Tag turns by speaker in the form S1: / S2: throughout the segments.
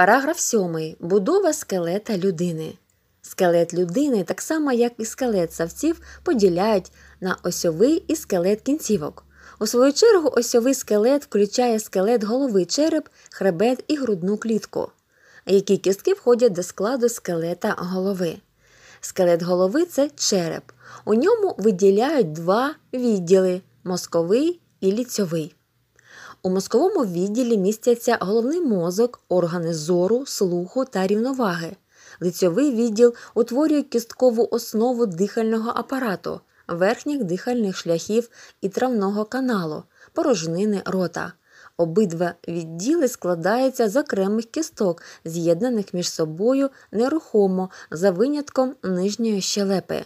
S1: Параграф 7. Будова скелета людини. Скелет людини, так само як і скелет савців, поділяють на осьовий і скелет кінцівок. У свою чергу, осьовий скелет включає скелет голови череп, хребет і грудну клітку, які кістки входять до складу скелета голови. Скелет голови це череп. У ньому виділяють два відділи мозковий і ліцьовий. У мозковому відділі містяться головний мозок, органи зору, слуху та рівноваги. Лицьовий відділ утворює кісткову основу дихального апарату, верхніх дихальних шляхів і травного каналу, порожнини рота. Обидва відділи складаються з окремих кісток, з'єднаних між собою нерухомо за винятком нижньої щелепи.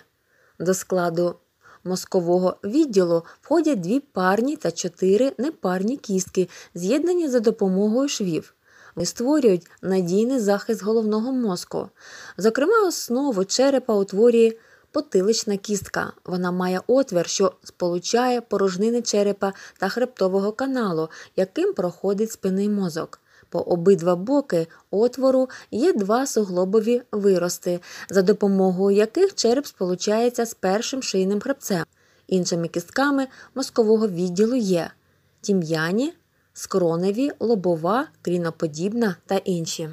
S1: До складу мозкового відділу входять дві парні та чотири непарні кістки, з'єднані за допомогою швів. Вони створюють надійний захист головного мозку. Зокрема, основу черепа утворює потилична кістка. Вона має отвір, що сполучає порожнини черепа та хребтового каналу, яким проходить спинний мозок. По обидва боки отвору є два суглобові вирости, за допомогою яких череп сполучається з першим шийним хребцем, іншими кістками мозкового відділу є тім'яні, скроневі, лобова, кріноподібна та інші.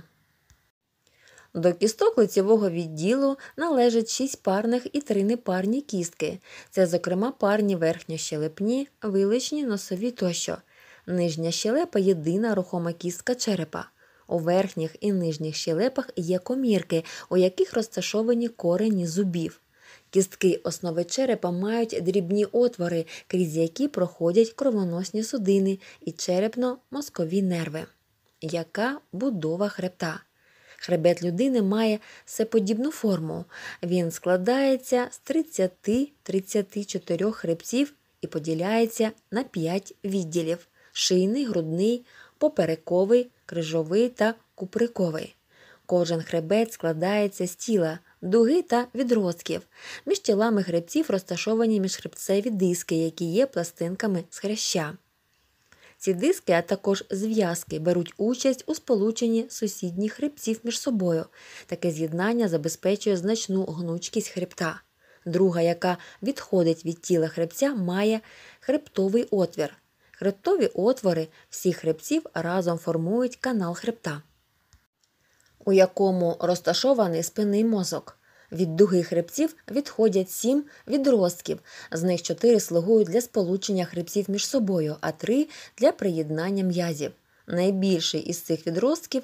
S1: До кісток лицевого відділу належать шість парних і три непарні кістки. Це, зокрема, парні верхньощелепні, виличні, носові тощо. Нижня щелепа єдина рухома кістка черепа. У верхніх і нижніх щелепах є комірки, у яких розташовані корені зубів. Кістки основи черепа мають дрібні отвори, крізь які проходять кровоносні судини і черепно-мозкові нерви. Яка будова хребта? Хребет людини має сеподібну форму. Він складається з 30 34 хребців і поділяється на 5 відділів шийний, грудний, поперековий, крижовий та куприковий. Кожен хребет складається з тіла, дуги та відростків. Між тілами хребців розташовані міжхребцеві диски, які є пластинками з хряща. Ці диски, а також зв'язки, беруть участь у сполученні сусідніх хребців між собою. Таке з'єднання забезпечує значну гнучкість хребта. Друга, яка відходить від тіла хребця, має хребтовий отвір. Хребтові отвори всіх хребців разом формують канал хребта, у якому розташований спинний мозок. Від дуги хребців відходять сім відростків, з них чотири слугують для сполучення хребців між собою, а три для приєднання м'язів. Найбільший із цих відростків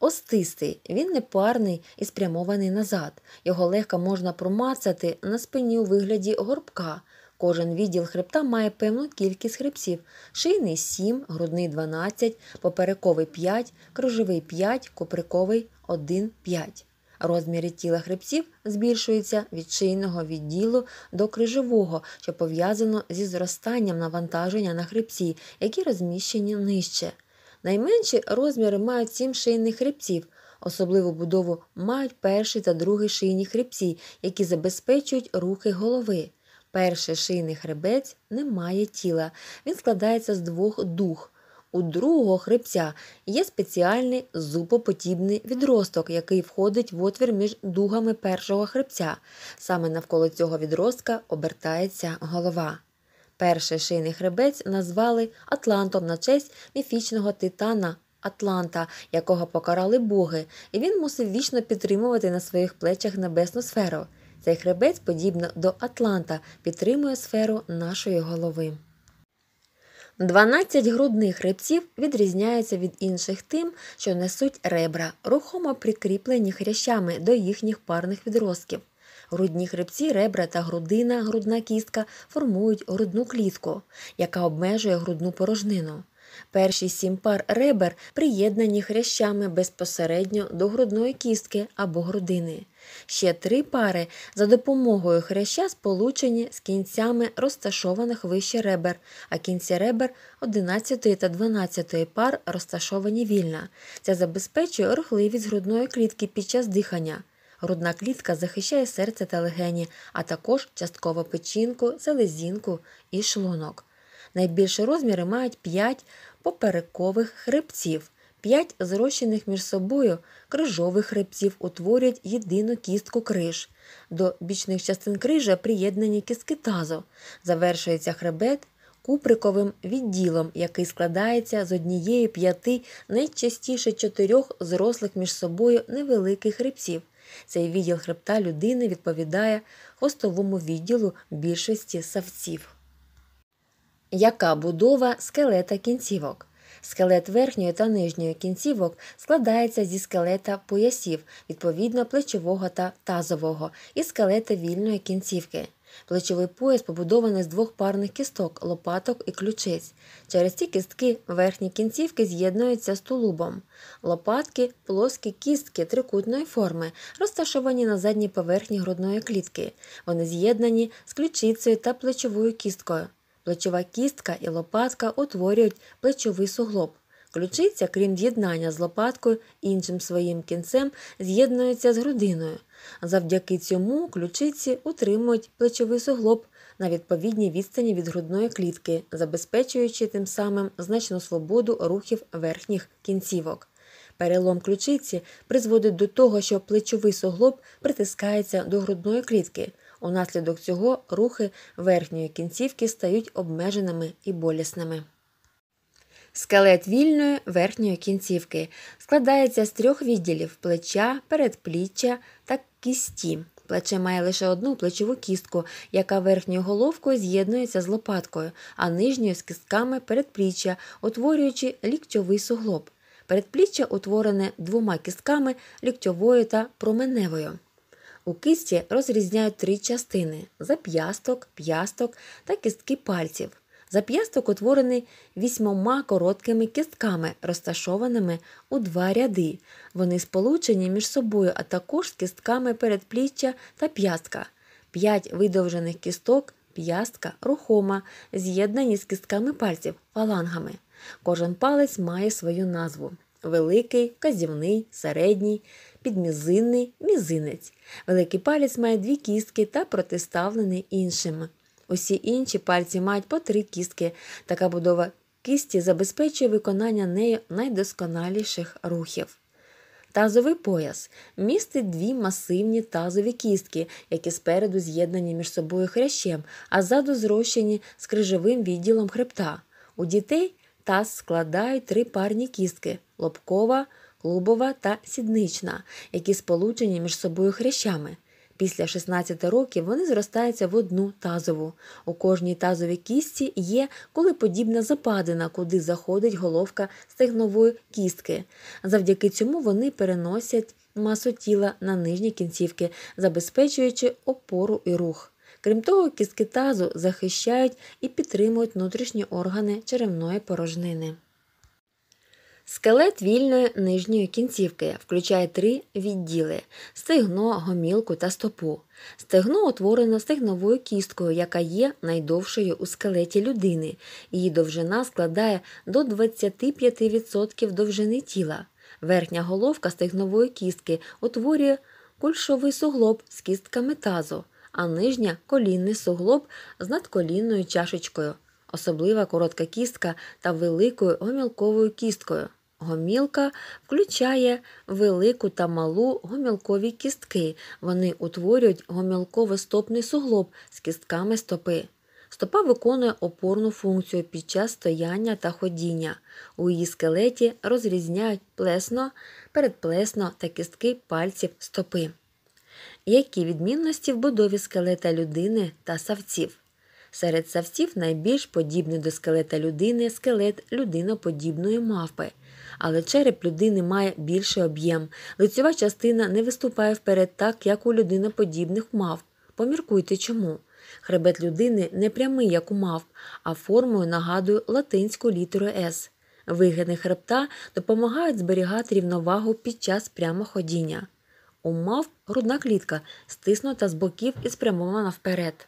S1: остистий, він непарний і спрямований назад. Його легко можна промацати на спині у вигляді горбка. Кожен відділ хребта має певну кількість хребців: шийний 7, грудний 12, поперековий 5, кружевий 5, куприковий 1, 5. Розміри тіла хребців збільшуються від шийного відділу до крижевого, що пов'язано зі зростанням навантаження на хребці, які розміщені нижче. Найменші розміри мають 7 шийних хребців. Особливу будову мають перший та другий шийні хребці, які забезпечують рухи голови. Перший шийний хребець не має тіла, він складається з двох дух. У другого хребця є спеціальний зупоподібний відросток, який входить в отвір між дугами першого хребця. Саме навколо цього відростка обертається голова. Перший шийний хребець назвали Атлантом на честь міфічного титана Атланта, якого покарали боги, і він мусив вічно підтримувати на своїх плечах небесну сферу. Цей хребець, подібно до Атланта, підтримує сферу нашої голови. 12 грудних хребців відрізняються від інших тим, що несуть ребра, рухомо прикріплені хрящами до їхніх парних відростків. Грудні хребці, ребра та грудина, грудна кістка формують грудну клітку, яка обмежує грудну порожнину. Перші сім пар ребер приєднані хрящами безпосередньо до грудної кістки або грудини. Ще три пари за допомогою хряща сполучені з кінцями розташованих вище ребер, а кінці ребер 11 та 12 пар розташовані вільно. Це забезпечує рухливість грудної клітки під час дихання. Грудна клітка захищає серце та легені, а також частково печінку, селезінку і шлунок. Найбільші розміри мають 5 поперекових хребців, 5 зрощених між собою крижових хребців утворюють єдину кістку криж. До бічних частин крижа приєднані кістки тазу. Завершується хребет куприковим відділом, який складається з однієї п'яти найчастіше чотирьох зрослих між собою невеликих хребців. Цей відділ хребта людини відповідає хвостовому відділу більшості савців. Яка будова скелета кінцівок? Скелет верхньої та нижньої кінцівок складається зі скелета поясів, відповідно плечового та тазового, і скелета вільної кінцівки. Плечовий пояс побудований з двох парних кісток, лопаток і ключиць. Через ці кістки верхні кінцівки з'єднуються з тулубом. Лопатки плоскі кістки трикутної форми, розташовані на задній поверхні грудної клітки. Вони з'єднані з ключицею та плечовою кісткою. Плечова кістка і лопатка утворюють плечовий суглоб. Ключиця, крім з'єднання з лопаткою іншим своїм кінцем, з'єднується з грудиною. Завдяки цьому ключиці утримують плечовий суглоб на відповідній відстані від грудної клітки, забезпечуючи тим самим значну свободу рухів верхніх кінцівок. Перелом ключиці призводить до того, що плечовий суглоб притискається до грудної клітки. Унаслідок цього рухи верхньої кінцівки стають обмеженими і болісними. Скелет вільної верхньої кінцівки складається з трьох відділів плеча, передпліччя та кісті. Плече має лише одну плечову кістку, яка верхньою головкою з'єднується з лопаткою, а нижньою з кістками передпліччя, утворюючи лікчовий суглоб. Передпліччя утворене двома кістками ліктьовою та променевою. У кисті розрізняють три частини зап'ясток, п'ясток та кістки пальців. Зап'ясток утворений вісьмома короткими кістками, розташованими у два ряди. Вони сполучені між собою, а також з кістками передпліччя та п'ястка. П'ять видовжених кісток, п'ястка, рухома, з'єднані з кістками пальців, фалангами. Кожен палець має свою назву великий, казівний, середній, підмізинний, мізинець. Великий палець має дві кістки та протиставлений іншими. Усі інші пальці мають по три кістки. Така будова кісті забезпечує виконання нею найдосконаліших рухів. Тазовий пояс містить дві масивні тазові кістки, які спереду з'єднані між собою хрящем, а ззаду зрощені з крижовим відділом хребта. У дітей Таз складають три парні кістки лобкова, клубова та сіднична, які сполучені між собою хрящами. Після 16 років вони зростаються в одну тазову. У кожній тазовій кістці є колеподібна западина, куди заходить головка стегнової кістки. Завдяки цьому вони переносять масу тіла на нижні кінцівки, забезпечуючи опору і рух. Крім того, кістки тазу захищають і підтримують внутрішні органи черевної порожнини. Скелет вільної нижньої кінцівки включає три відділи стегно, гомілку та стопу. Стегно утворено стегновою кісткою, яка є найдовшою у скелеті людини. Її довжина складає до 25% довжини тіла. Верхня головка стегнової кістки утворює кульшовий суглоб з кістками тазу а нижня колінний суглоб з надколінною чашечкою, особлива коротка кістка та великою гомілковою кісткою. Гомілка включає велику та малу гомілкові кістки. Вони утворюють гомілково-стопний суглоб з кістками стопи. Стопа виконує опорну функцію під час стояння та ходіння. У її скелеті розрізняють плесно, передплесно та кістки пальців стопи. Які відмінності в будові скелета людини та савців? Серед савців найбільш подібний до скелета людини скелет людиноподібної мавпи. Але череп людини має більший об'єм. Лицьова частина не виступає вперед так, як у людиноподібних мав. Поміркуйте чому. Хребет людини не прямий, як у мав, а формою нагадує латинську літеру С. Вигини хребта допомагають зберігати рівновагу під час прямоходіння. У мав грудна клітка, стиснута з боків і спрямована вперед.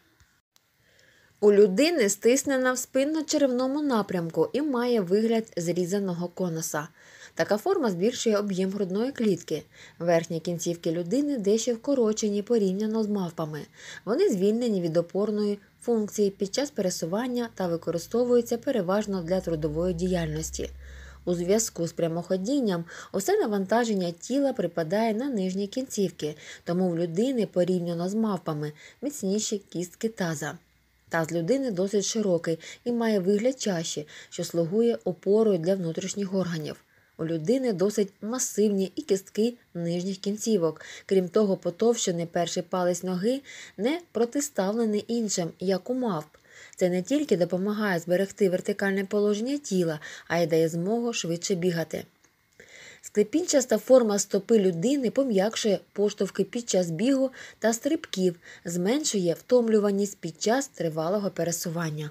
S1: У людини стиснена в спинно черевному напрямку і має вигляд зрізаного конуса. Така форма збільшує об'єм грудної клітки. Верхні кінцівки людини дещо вкорочені порівняно з мавпами. Вони звільнені від опорної функції під час пересування та використовуються переважно для трудової діяльності. У зв'язку з прямоходінням усе навантаження тіла припадає на нижні кінцівки, тому в людини порівняно з мавпами міцніші кістки таза. Таз людини досить широкий і має вигляд чаші, що слугує опорою для внутрішніх органів. У людини досить масивні і кістки нижніх кінцівок, крім того, потовщений перший палець ноги не протиставлений іншим, як у мавп. Це не тільки допомагає зберегти вертикальне положення тіла, а й дає змогу швидше бігати. Склепінчаста форма стопи людини пом'якшує поштовхи під час бігу та стрибків, зменшує втомлюваність під час тривалого пересування.